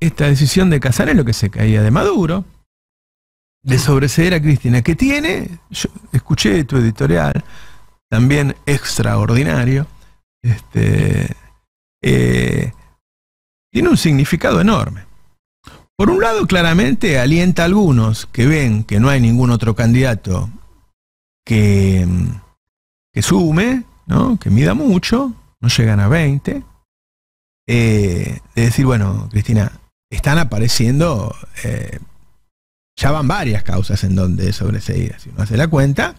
esta decisión de casar es lo que se caía de Maduro, de sobreceder a Cristina, que tiene, yo escuché tu editorial, también extraordinario, este, eh, tiene un significado enorme. Por un lado, claramente alienta a algunos que ven que no hay ningún otro candidato que, sume, ¿no? que mida mucho, no llegan a 20, eh, de decir, bueno, Cristina, están apareciendo, eh, ya van varias causas en donde sobreseída, si uno hace la cuenta,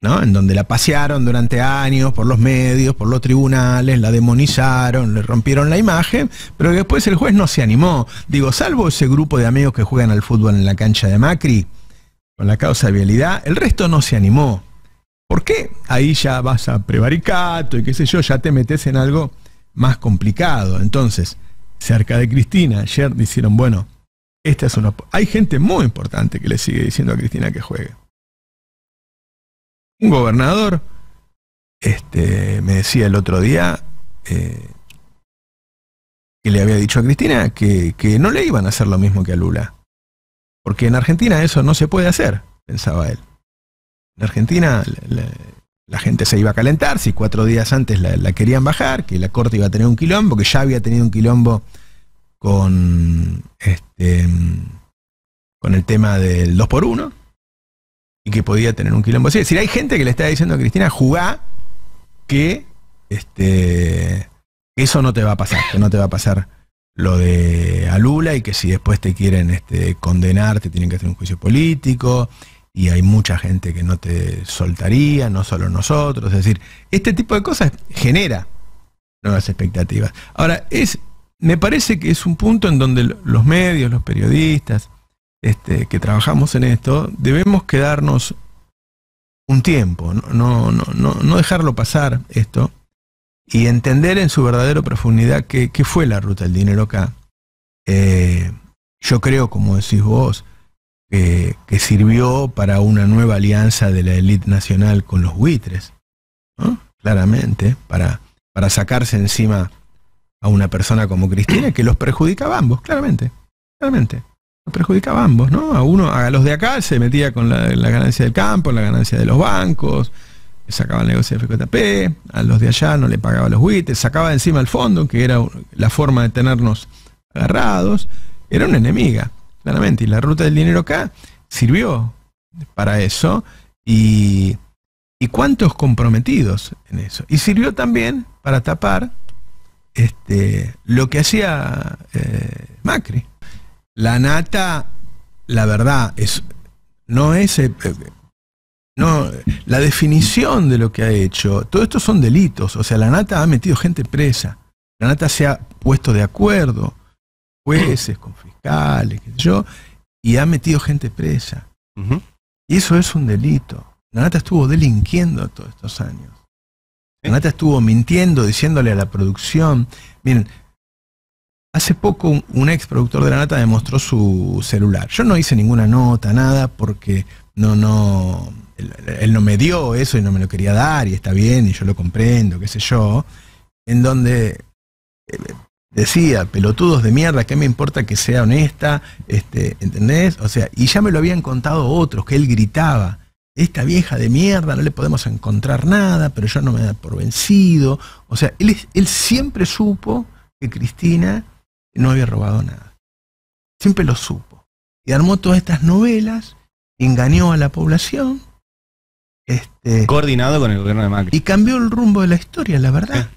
¿no? En donde la pasearon durante años por los medios, por los tribunales, la demonizaron, le rompieron la imagen, pero después el juez no se animó. Digo, salvo ese grupo de amigos que juegan al fútbol en la cancha de Macri, con la causa de vialidad, el resto no se animó. ¿Por qué? Ahí ya vas a prevaricato y qué sé yo, ya te metes en algo más complicado. Entonces, cerca de Cristina. Ayer dijeron, bueno, esta es una... Hay gente muy importante que le sigue diciendo a Cristina que juegue. Un gobernador, este, me decía el otro día, eh, que le había dicho a Cristina que, que no le iban a hacer lo mismo que a Lula. Porque en Argentina eso no se puede hacer, pensaba él. En Argentina la gente se iba a calentar, si cuatro días antes la, querían bajar, que la corte iba a tener un quilombo, que ya había tenido un quilombo con, este, con el tema del 2 por 1 y que podía tener un quilombo. Si es decir, hay gente que le está diciendo a Cristina, jugá que este, eso no te va a pasar, que no te va a pasar lo de a Lula y que si después te quieren este, condenar, te tienen que hacer un juicio político y hay mucha gente que no te soltaría, no solo nosotros. Es decir, este tipo de cosas genera nuevas expectativas. Ahora, es, me parece que es un punto en donde los medios, los periodistas, este, que trabajamos en esto, debemos quedarnos un tiempo, no, no, no, no dejarlo pasar esto y entender en su verdadera profundidad qué, fue la ruta del dinero acá. Eh, yo creo, como decís vos, que, sirvió para una nueva alianza de la élite nacional con los buitres, claramente, para, para sacarse encima a una persona como Cristina que los perjudicaba ambos, claramente, claramente. Los perjudicaba ambos, ¿no? A uno, a los de acá se metía con la, ganancia del campo, la ganancia de los bancos, sacaba el negocio de FJP, a los de allá no le pagaba los buitres, sacaba encima el fondo, que era la forma de tenernos agarrados, era una enemiga claramente. Y la ruta del dinero acá sirvió para eso. Y, cuántos comprometidos en eso. Y sirvió también para tapar este, lo que hacía eh, Macri. La nata, la verdad, es, no es... Eh, no, la definición de lo que ha hecho, todo esto son delitos. O sea, la nata ha metido gente presa. La nata se ha puesto de acuerdo, jueces, con yo, y ha metido gente presa. Y eso es un delito. La nata estuvo delinquiendo todos estos años. La nata estuvo mintiendo, diciéndole a la producción. Miren, hace poco un, ex productor de la nata demostró su celular. Yo no hice ninguna nota, nada, porque no, no. Él, él, no me dio eso y no me lo quería dar, y está bien, y yo lo comprendo, qué sé yo. En donde eh, decía, pelotudos de mierda, ¿qué me importa que sea honesta? Este, ¿Entendés? O sea, y ya me lo habían contado otros, que él gritaba, esta vieja de mierda, no le podemos encontrar nada, pero yo no me da por vencido. O sea, él, él siempre supo que Cristina no había robado nada. Siempre lo supo. Y armó todas estas novelas, engañó a la población. Este, Coordinado con el gobierno de Macri. Y cambió el rumbo de la historia, la verdad.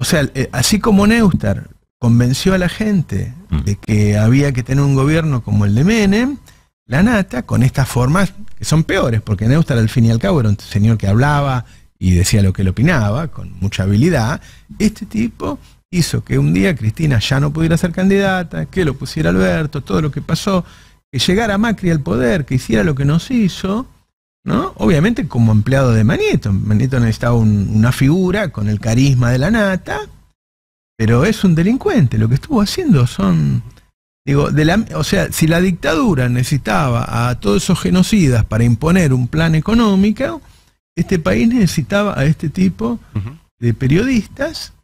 O sea, eh, así como Neustar convenció a la gente mm. de que había que tener un gobierno como el de Menem, la nata, con estas formas que son peores, porque Neustar al fin y al cabo era un señor que hablaba y decía lo que él opinaba, con mucha habilidad, este tipo hizo que un día Cristina ya no pudiera ser candidata, que lo pusiera Alberto, todo lo que pasó, que llegara Macri al poder, que hiciera lo que nos hizo, ¿no? Obviamente como empleado de Manieto. Manieto necesitaba una figura con el carisma de la nata, pero es un delincuente. Lo que estuvo haciendo son... Digo, de la, o sea, si la dictadura necesitaba a todos esos genocidas para imponer un plan económico, este país necesitaba a este tipo de periodistas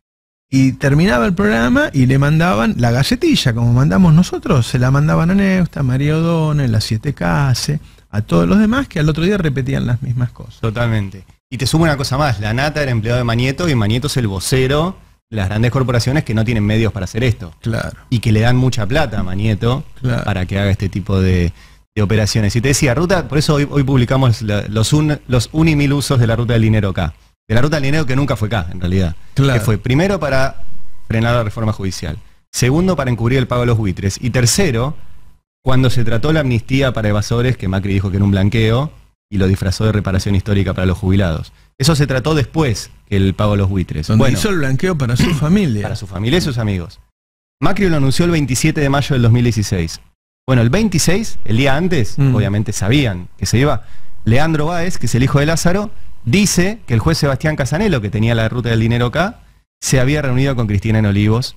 y terminaba el programa y le mandaban la galletilla, como mandamos nosotros, se la mandaban a Neusta, María O'Donnell, las siete Case, a todos los demás que al otro día repetían las mismas cosas. Totalmente. Y te sumo una cosa más, la nata era empleado de Manieto y Manieto es el vocero de las grandes corporaciones que no tienen medios para hacer esto. Claro. Y que le dan mucha plata a Manieto para que haga este tipo de, operaciones. Y te decía, ruta, por eso hoy, publicamos los, un, los un y mil usos de la ruta del dinero acá. De la ruta del dinero que nunca fue acá, en realidad. Claro. Que fue primero para frenar la reforma judicial. Segundo, para encubrir el pago de los buitres. Y tercero, cuando se trató la amnistía para evasores, que Macri dijo que era un blanqueo, y lo disfrazó de reparación histórica para los jubilados. Eso se trató después que el pago a los buitres. bueno, hizo el blanqueo para su familia. Para su familia y sus amigos. Macri lo anunció el 27 de mayo del 2016. Bueno, el 26, el día antes, mm. obviamente sabían que se iba. Leandro Báez, que es el hijo de Lázaro, dice que el juez Sebastián Casanelo, que tenía la ruta del dinero acá, se había reunido con Cristina en Olivos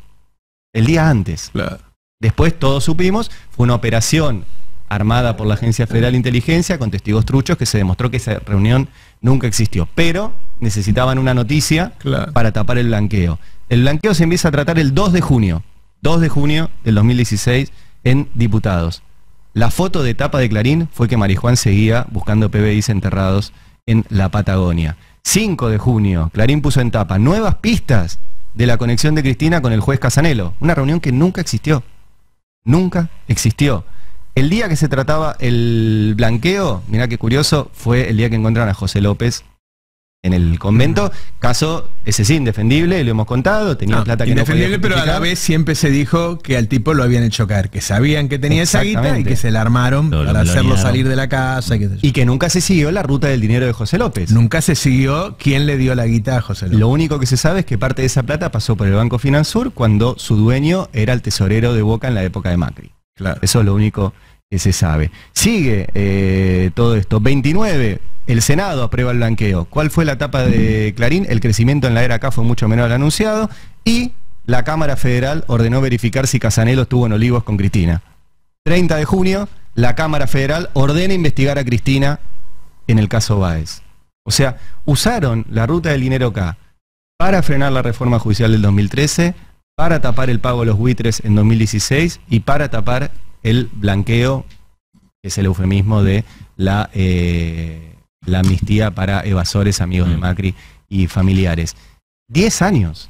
el día antes. Claro. Después todos supimos, fue una operación armada por la Agencia Federal de Inteligencia con testigos truchos que se demostró que esa reunión nunca existió. Pero necesitaban una noticia para tapar el blanqueo. El blanqueo se empieza a tratar el 2 de junio, 2 de junio del 2016 en Diputados. La foto de tapa de Clarín fue que Marijuán seguía buscando PBIs enterrados en la Patagonia. 5 de junio, Clarín puso en tapa nuevas pistas de la conexión de Cristina con el juez Casanelo, una reunión que nunca existió nunca existió. El día que se trataba el blanqueo, mirá qué curioso, fue el día que encontraron a José López en el convento. Caso ese sí, indefendible, lo hemos contado, tenía plata que Indefendible, pero a la vez siempre se dijo que al tipo lo habían hecho caer, que sabían que tenía esa guita y que se la armaron para hacerlo salir de la casa. Y, que nunca se siguió la ruta del dinero de José López. Nunca se siguió quién le dio la guita a José López. Lo único que se sabe es que parte de esa plata pasó por el Banco Finansur cuando su dueño era el tesorero de Boca en la época de Macri. Eso es lo único que se sabe. Sigue eh, todo esto. 29, el Senado aprueba el blanqueo. ¿Cuál fue la etapa de Clarín? El crecimiento en la era acá fue mucho menor al anunciado. Y la Cámara Federal ordenó verificar si Casanelo estuvo en Olivos con Cristina. 30 de junio, la Cámara Federal ordena investigar a Cristina en el caso Báez. O sea, usaron la ruta del dinero acá para frenar la reforma judicial del 2013, para tapar el pago de los buitres en 2016 y para tapar el blanqueo, que es el eufemismo de la... Eh, la amnistía para evasores, amigos de mm. Macri y familiares. Diez años.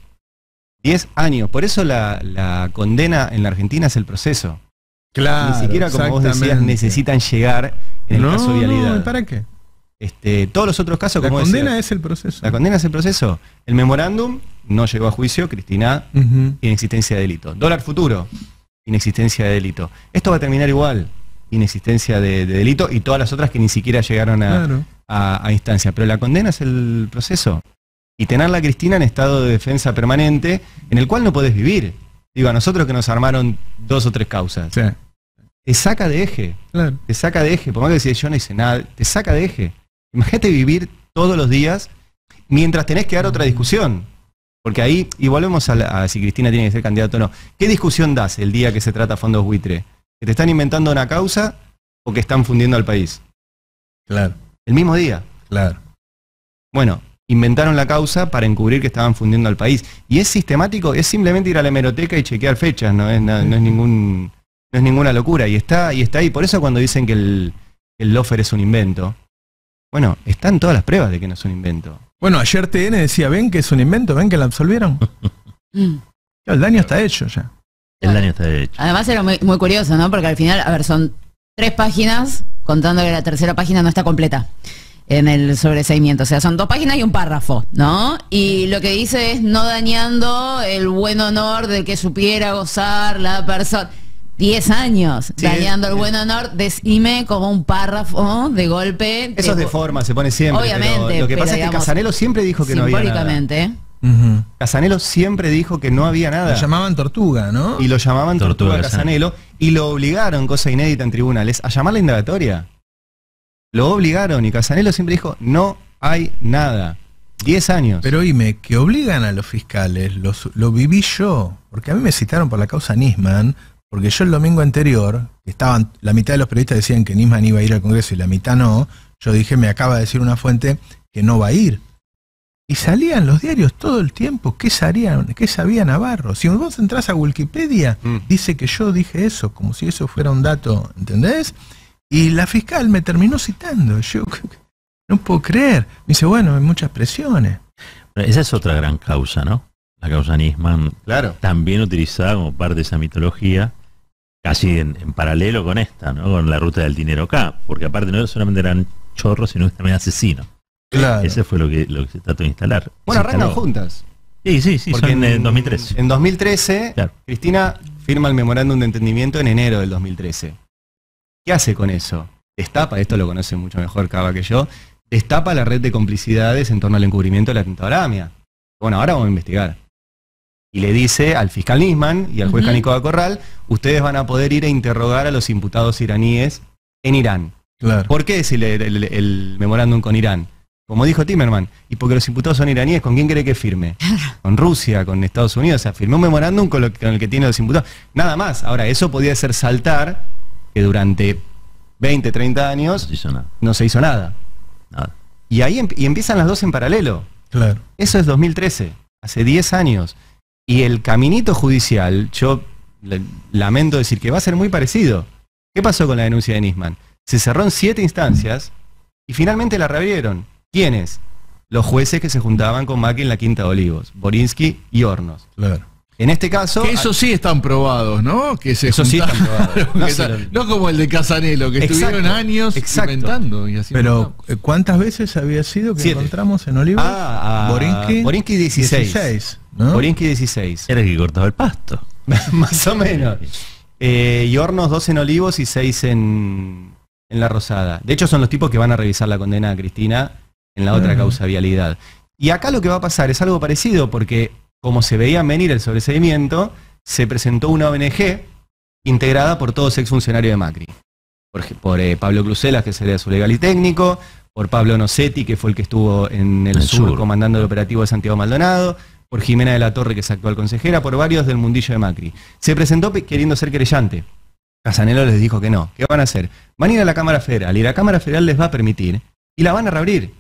Diez años. Por eso la, condena en la Argentina es el proceso. Claro. Ni siquiera, como vos decías, necesitan llegar en el caso ¿Para qué? Este, todos los otros casos, la como La condena es el proceso. La condena es el proceso. El memorándum no llegó a juicio, Cristina, inexistencia de delito. Dólar futuro, inexistencia de delito. Esto va a terminar igual, inexistencia de, de delito y todas las otras que ni siquiera llegaron a, a, instancia. Pero la condena es el proceso. Y tenerla a Cristina en estado de defensa permanente, en el cual no podés vivir. Digo, a nosotros que nos armaron dos o tres causas. Te saca de eje. Te saca de eje. Por más que decís, yo no hice nada, te saca de eje. Imagínate vivir todos los días mientras tenés que dar otra discusión. Porque ahí, y volvemos a, si Cristina tiene que ser candidato o no. ¿Qué discusión das el día que se trata fondos buitre? ¿Que te están inventando una causa o que están fundiendo al país? Claro. El mismo día. Claro. Bueno, inventaron la causa para encubrir que estaban fundiendo al país. Y es sistemático, es simplemente ir a la hemeroteca y chequear fechas, no es, ningún, no es ninguna locura. Y está, y está ahí. Por eso cuando dicen que el, lofer es un invento, bueno, están todas las pruebas de que no es un invento. Bueno, ayer TN decía, ven que es un invento, ven que la absolvieron. Mm. el daño está hecho ya. El daño está hecho. Además era muy, muy curioso, ¿no? Porque al final, a ver, son tres páginas contando que la tercera página no está completa en el sobreseimiento. O sea, son dos páginas y un párrafo, ¿no? Y lo que dice es no dañando el buen honor del que supiera gozar la persona. Diez años dañando el eh. buen honor, decime como un párrafo de golpe. Eso es de forma, se pone siempre. Obviamente. lo que pasa es que Casanelo siempre dijo que no había. Nada. Casanelo siempre dijo que no había nada. Lo llamaban tortuga, ¿no? Y lo llamaban tortuga, Casanelo y lo obligaron, cosa inédita en tribunales, a llamar la indagatoria. Lo obligaron y Casanelo siempre dijo, no hay nada. 10 años. Pero dime, que obligan a los fiscales, lo viví yo, porque a mí me citaron por la causa Nisman, porque yo el domingo anterior, estaban, la mitad de los periodistas decían que Nisman iba a ir al Congreso y la mitad no, yo dije, me acaba de decir una fuente que no va a ir. Y salían los diarios todo el tiempo. ¿Qué, sabían, qué sabía Navarro? Si vos entras a Wikipedia, mm. dice que yo dije eso, como si eso fuera un dato, ¿entendés? Y la fiscal me terminó citando. Yo no puedo creer. Me dice, bueno, hay muchas presiones. esa es otra gran causa, ¿no? La causa Nisman. Claro. También utilizada como parte de esa mitología, casi en, en paralelo con esta, ¿no? Con la ruta del dinero acá. Porque aparte no solamente eran chorros, sino que también asesinos. Ese fue lo que, lo que se trató de instalar. Bueno, arrancan juntas. Sí, sí, sí, son eh, en, 2013. En 2013, Cristina firma el memorándum de entendimiento en enero del 2013. ¿Qué hace con eso? Destapa, esto lo conoce mucho mejor Cava que yo, destapa la red de complicidades en torno al encubrimiento de la atentadora Bueno, ahora vamos a investigar. Y le dice al fiscal Nisman y al juez Corral, ustedes van a poder ir a interrogar a los imputados iraníes en Irán. ¿Por qué es el memorándum con Irán? Como dijo Timerman, y porque los imputados son iraníes, ¿con quién cree que firme? Con Rusia, con Estados Unidos. O sea, firmó un memorándum con, el que tiene los imputados. Nada más. Ahora, eso podía ser saltar que durante 20, 30 años no se hizo nada. Y ahí em, empiezan las dos en paralelo. Eso es 2013, hace 10 años. Y el caminito judicial, yo lamento decir que va a ser muy parecido. ¿Qué pasó con la denuncia de Nisman? Se cerró en siete instancias y finalmente la reabrieron. ¿Quiénes? Los jueces que se juntaban con Macri en la Quinta de Olivos, Borinsky y Hornos. En este caso. Que esos sí están probados, ¿no? Que se no, como el de Casanelo, que estuvieron años exacto. inventando. Pero, eh, ¿cuántas veces había sido que encontramos en Olivos? Ah, ah, Borinsky, Borinsky 16. Borinsky 16. Era el que cortaba el pasto. Más o menos. Eh, y hornos 2 en Olivos y 6 en, en La Rosada. De hecho, son los tipos que van a revisar la condena de Cristina en la otra causa vialidad. Y acá lo que va a pasar es algo parecido, porque como se veía venir el sobreseimiento, se presentó una ONG integrada por todos exfuncionarios de Macri. Por, eh, Pablo Crucelas, que sería su legal y técnico, por Pablo Nosetti que fue el que estuvo en el, sur, comandando el operativo de Santiago Maldonado, por Jimena de la Torre, que es actual consejera, por varios del mundillo de Macri. Se presentó queriendo ser querellante. Casanelo les dijo que no. ¿Qué van a hacer? Van a ir a la Cámara Federal y la Cámara Federal les va a permitir y la van a reabrir.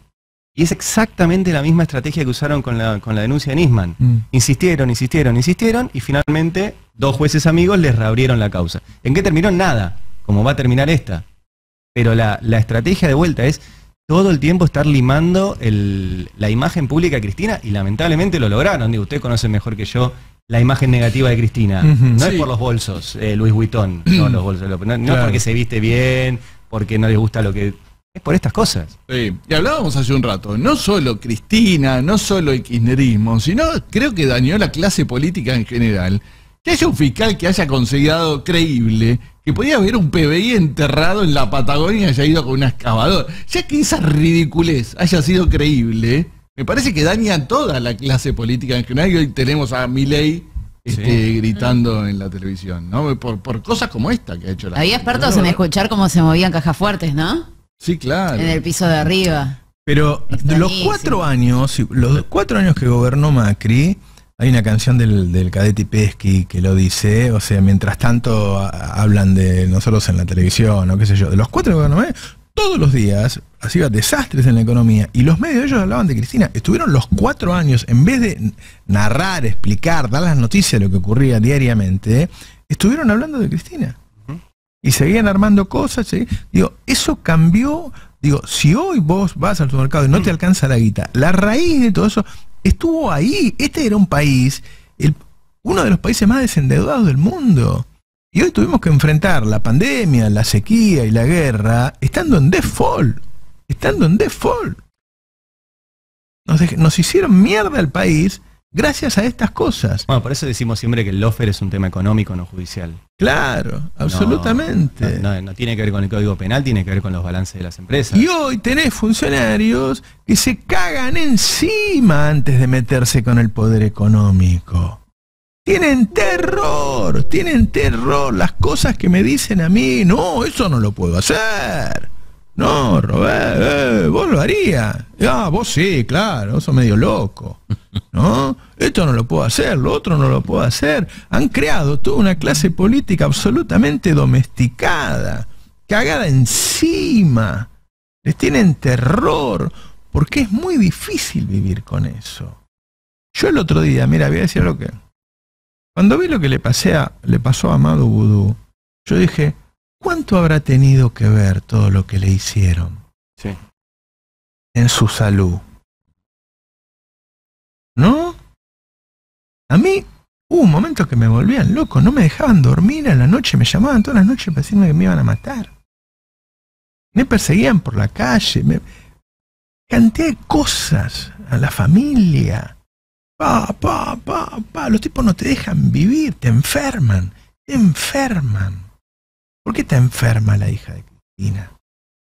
Y es exactamente la misma estrategia que usaron con la, denuncia de Nisman. Mm. Insistieron, insistieron, insistieron y finalmente dos jueces amigos les reabrieron la causa. ¿En qué terminó? Nada, como va a terminar esta. Pero la, estrategia de vuelta es todo el tiempo estar limando la imagen pública de Cristina y lamentablemente lo lograron. Digo, usted conoce mejor que yo la imagen negativa de Cristina. no es por los bolsos, eh, Luis Vuitton, no, los bolsos, no, es porque se viste bien, porque no les gusta lo que por estas cosas. Sí, y hablábamos hace un rato, no solo Cristina, no solo el kirchnerismo, sino creo que dañó la clase política en general. Que haya un fiscal que haya conseguido creíble que podía haber un PBI enterrado en la Patagonia y haya ido con un excavador Ya que esa ridiculez haya sido creíble, me parece que daña toda la clase política en general. Y hoy tenemos a Milei este, gritando en la televisión, ¿no? Por, cosas como esta que ha hecho la. Había expertos en escuchar cómo se movían cajas fuertes, ¿no? Sí, claro. En el piso de arriba. Pero de los cuatro años, los cuatro años que gobernó Macri, hay una canción del, del cadete Pesky que lo dice, o sea, mientras tanto hablan de nosotros en la televisión o qué sé yo, de los cuatro que gobernó Macri, todos los días hacía desastres en la economía y los medios ellos hablaban de Cristina. Estuvieron los cuatro años, en vez de narrar, explicar, dar las noticias de lo que ocurría diariamente, estuvieron hablando de Cristina y seguían armando cosas. ¿sí? Digo, eso cambió. Digo, si hoy vos vas al supermercado y no te alcanza la guita, la raíz de todo eso estuvo ahí. Este era un país, el, uno de los países más desendeudados del mundo. Y hoy tuvimos que enfrentar la pandemia, la sequía y la guerra estando en default. Estando en default. Nos, nos hicieron mierda al país gracias a estas cosas. Bueno, por eso decimos siempre que el lofer es un tema económico, no judicial. Claro, absolutamente. No, no, tiene que ver con el Código Penal, tiene que ver con los balances de las empresas. Y hoy tenés funcionarios que se cagan encima antes de meterse con el poder económico. Tienen terror, tienen terror las cosas que me dicen a mí. No, eso no lo puedo hacer. No, Robert, eh, vos lo harías. Ah, vos sí, claro, vos sos medio loco. ¿No? Esto no lo puedo hacer, lo otro no lo puedo hacer. Han creado toda una clase política absolutamente domesticada, cagada encima. Les tienen terror, porque es muy difícil vivir con eso. Yo el otro día, mira, voy a decir lo que. Cuando vi lo que le, le pasó a Amado Vudú, yo dije, ¿Cuánto habrá tenido que ver todo lo que le hicieron? Sí. En su salud. ¿No? A mí hubo un momento que me volvían loco, no me dejaban dormir a la noche, me llamaban todas las noches para decirme que me iban a matar. Me perseguían por la calle, me... canté cosas a la familia. Pa, pa, pa, pa. Los tipos no te dejan vivir, te enferman, te enferman. ¿Por qué está enferma la hija de Cristina?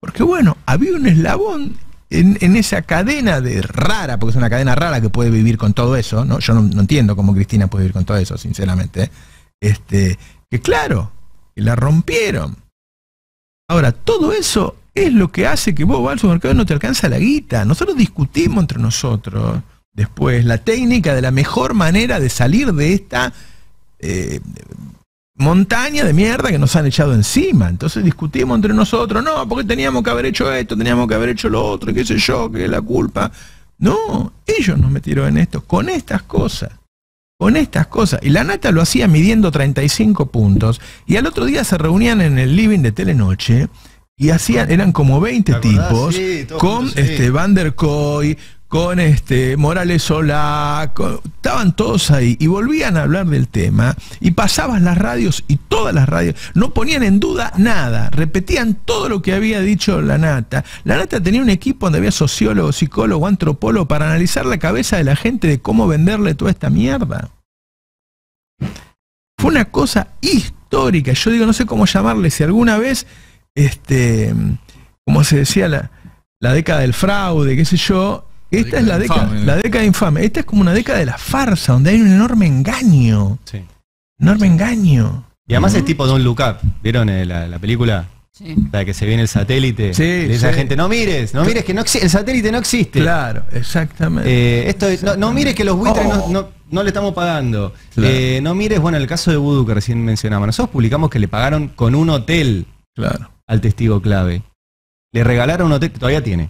Porque bueno, había un eslabón en, esa cadena de rara, porque es una cadena rara que puede vivir con todo eso, ¿no? Yo no, entiendo cómo Cristina puede vivir con todo eso, sinceramente. Este, que claro, que la rompieron. Ahora, todo eso es lo que hace que vos vas al no te alcanza la guita. Nosotros discutimos entre nosotros después la técnica de la mejor manera de salir de esta eh, montaña de mierda que nos han echado encima. Entonces discutimos entre nosotros, no, porque teníamos que haber hecho esto, teníamos que haber hecho lo otro, qué sé yo, que la culpa. No, ellos nos metieron en esto, con estas cosas. Con estas cosas. Y la nata lo hacía midiendo 35 puntos. Y al otro día se reunían en el living de Telenoche y hacían, eran como 20 tipos con este Van der Koy, con este Morales Solá, estaban todos ahí y volvían a hablar del tema y pasaban las radios y todas las radios, no ponían en duda nada, repetían todo lo que había dicho la Nata. La Nata tenía un equipo donde había sociólogo, psicólogo, antropólogo para analizar la cabeza de la gente de cómo venderle toda esta mierda. Fue una cosa histórica, yo digo, no sé cómo llamarle, si alguna vez, este, como se decía, la, la década del fraude, qué sé yo, esta es la década, infame. la década infame. Esta es como una década de la farsa, donde hay un enorme engaño. Enorme engaño. Y además es tipo Don Look Up. ¿Vieron eh, la, película? Sí. La que se viene el satélite. Sí, le gente, no mires, no mires que el satélite no existe. Claro, exactamente. Eh, esto no, mires que los buitres no, le estamos pagando. Eh, no mires, bueno, el caso de Voodoo que recién mencionaba Nosotros publicamos que le pagaron con un hotel claro. al testigo clave. Le regalaron un hotel que todavía tiene.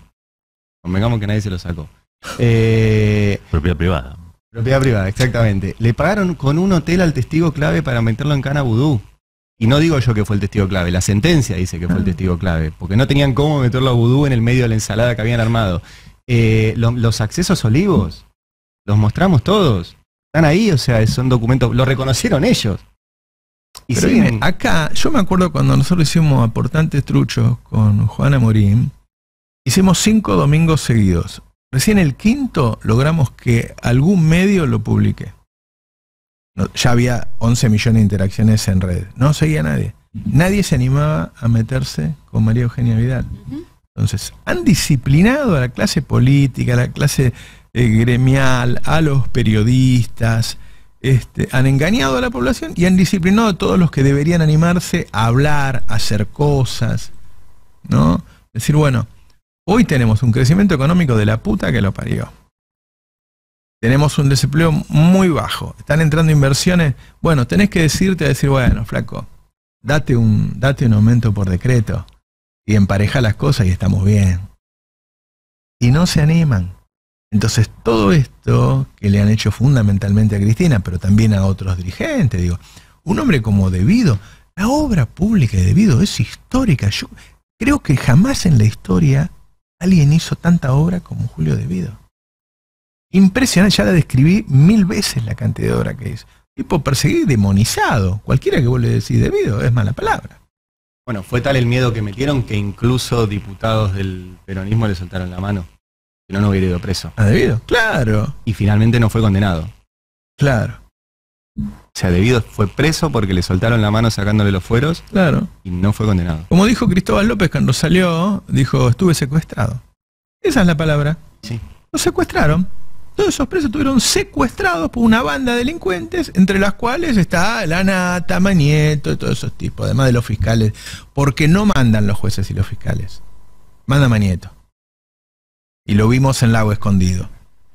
Convengamos que nadie se lo sacó. Eh, propiedad privada. Propiedad privada, exactamente. Le pagaron con un hotel al testigo clave para meterlo en cana vudú. Y no digo yo que fue el testigo clave, la sentencia dice que fue el ah. testigo clave, porque no tenían cómo meterlo a vudú en el medio de la ensalada que habían armado. Eh, los accesos olivos, los mostramos todos. Están ahí, o sea, son documentos, lo reconocieron ellos. Y acá, yo me acuerdo cuando nosotros hicimos aportantes truchos con Juana Morín, Hicimos cinco domingos seguidos. Recién el quinto logramos que algún medio lo publique. ya había 11 millones de interacciones en red. No seguía nadie. Nadie se animaba a meterse con María Eugenia Vidal. Entonces, han disciplinado a la clase política, a la clase eh, gremial, a los periodistas, este, han engañado a la población y han disciplinado a todos los que deberían animarse a hablar, a hacer cosas, ¿no? Decir, bueno, Hoy tenemos un crecimiento económico de la puta que lo parió. Tenemos un desempleo muy bajo. Están entrando inversiones. Bueno, tenés que decirte a decir, bueno, flaco, date un, date un aumento por decreto y empareja las cosas y estamos bien. Y no se animan. Entonces, todo esto que le han hecho fundamentalmente a Cristina, pero también a otros dirigentes, digo, un hombre como Debido, la obra pública de Debido es histórica. Yo creo que jamás en la historia alguien hizo tanta obra como Julio De Vido. Impresionante, ya la describí mil veces la cantidad de obra que hizo. Tipo perseguido demonizado. Cualquiera que vos le decís De es mala palabra. Bueno, fue tal el miedo que metieron que incluso diputados del peronismo le soltaron la mano. Si no, no hubiera ido preso. ¿A debido? Claro. Y finalmente no fue condenado. Claro. O sea, debido fue preso porque le soltaron la mano sacándole los fueros. Claro. Y no fue condenado. Como dijo Cristóbal López cuando salió, dijo, estuve secuestrado. Esa es la palabra. Sí. Lo secuestraron. Todos esos presos estuvieron secuestrados por una banda de delincuentes, entre las cuales está Lana Tamanieto y todos esos tipos, además de los fiscales, porque no mandan los jueces y los fiscales. Manda Manieto. Y lo vimos en Lago Escondido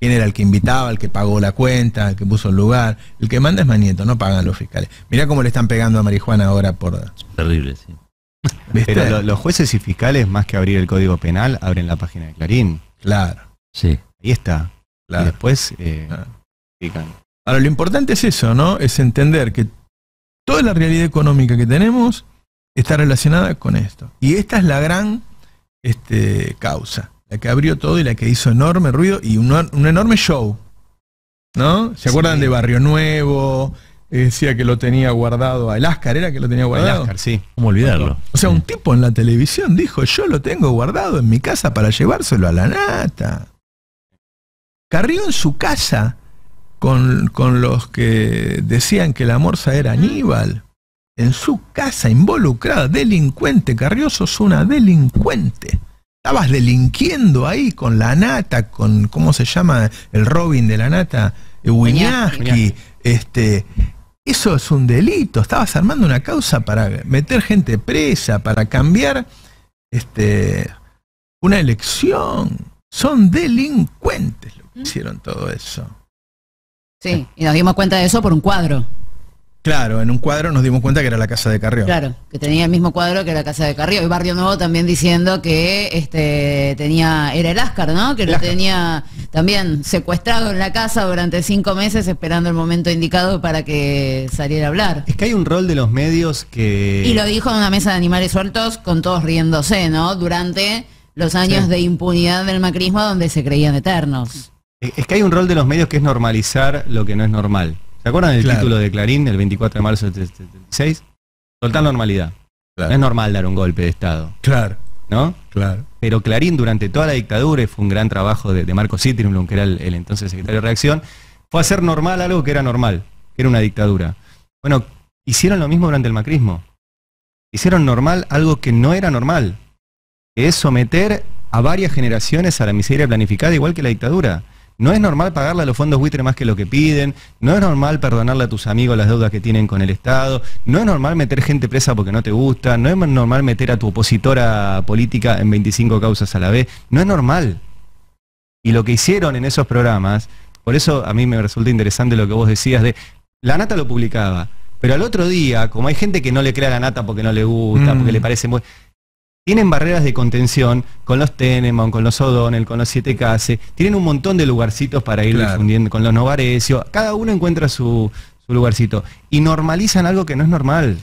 quién era el que invitaba, el que pagó la cuenta, el que puso el lugar. El que manda es Manieto, no pagan los fiscales. Mirá cómo le están pegando a Marijuana ahora por... Terrible, sí. Pero los jueces y fiscales, más que abrir el Código Penal, abren la página de Clarín. Claro. Sí. Ahí está. Y después eh, Ahora, lo importante es eso, ¿no? Es entender que toda la realidad económica que tenemos está relacionada con esto. Y esta es la gran este, causa que abrió todo y la que hizo enorme ruido y un, enorme show. ¿No? ¿Se acuerdan de Barrio Nuevo? Eh, decía que lo tenía guardado a Ascar, era que lo tenía guardado. Áscar, sí. ¿Cómo olvidarlo? O sea, un tipo en la televisión dijo, yo lo tengo guardado en mi casa para llevárselo a la nata. Carrió en su casa con, con los que decían que la morsa era Aníbal. En su casa involucrada, delincuente. Carrió sos una delincuente estabas delinquiendo ahí con la nata, con, ¿cómo se llama? El Robin de la nata, Wiñaski, este... Eso es un delito, estabas armando una causa para meter gente presa, para cambiar este, una elección. Son delincuentes lo que mm. hicieron todo eso. Sí, y nos dimos cuenta de eso por un cuadro. Claro, en un cuadro nos dimos cuenta que era la casa de Carrió. Claro, que tenía el mismo cuadro que la casa de Carrió. Y Barrio Nuevo también diciendo que este tenía, era el Áscar, ¿no? Que lo tenía también secuestrado en la casa durante cinco meses esperando el momento indicado para que saliera a hablar. Es que hay un rol de los medios que. Y lo dijo en una mesa de animales sueltos con todos riéndose, ¿no? Durante los años de impunidad del macrismo donde se creían eternos. Es que hay un rol de los medios que es normalizar lo que no es normal. ¿Te acuerdan del título de Clarín el 24 de marzo del 76? Soltar normalidad. No es normal dar un golpe de Estado. Claro. ¿No? Claro. Pero Clarín durante toda la dictadura, y fue un gran trabajo de, Marco Citrinblum, que era el, entonces secretario de reacción, fue hacer normal algo que era normal, que era una dictadura. Bueno, hicieron lo mismo durante el macrismo. Hicieron normal algo que no era normal, que es someter a varias generaciones a la miseria planificada, igual que la dictadura. No es normal pagarle a los fondos buitre más que lo que piden, no es normal perdonarle a tus amigos las deudas que tienen con el Estado, no es normal meter gente presa porque no te gusta, no es normal meter a tu opositora política en 25 causas a la vez, no es normal. Y lo que hicieron en esos programas, por eso a mí me resulta interesante lo que vos decías de, la nata lo publicaba, pero al otro día, como hay gente que no le crea la nata porque no le gusta, porque mm. le parece muy tienen barreras de contención con los Tenemon, con los O'Donnell, con los Siete Case, tienen un montón de lugarcitos para ir difundiendo, con los Novarecio, cada uno encuentra su, su lugarcito. Y normalizan algo que no es normal.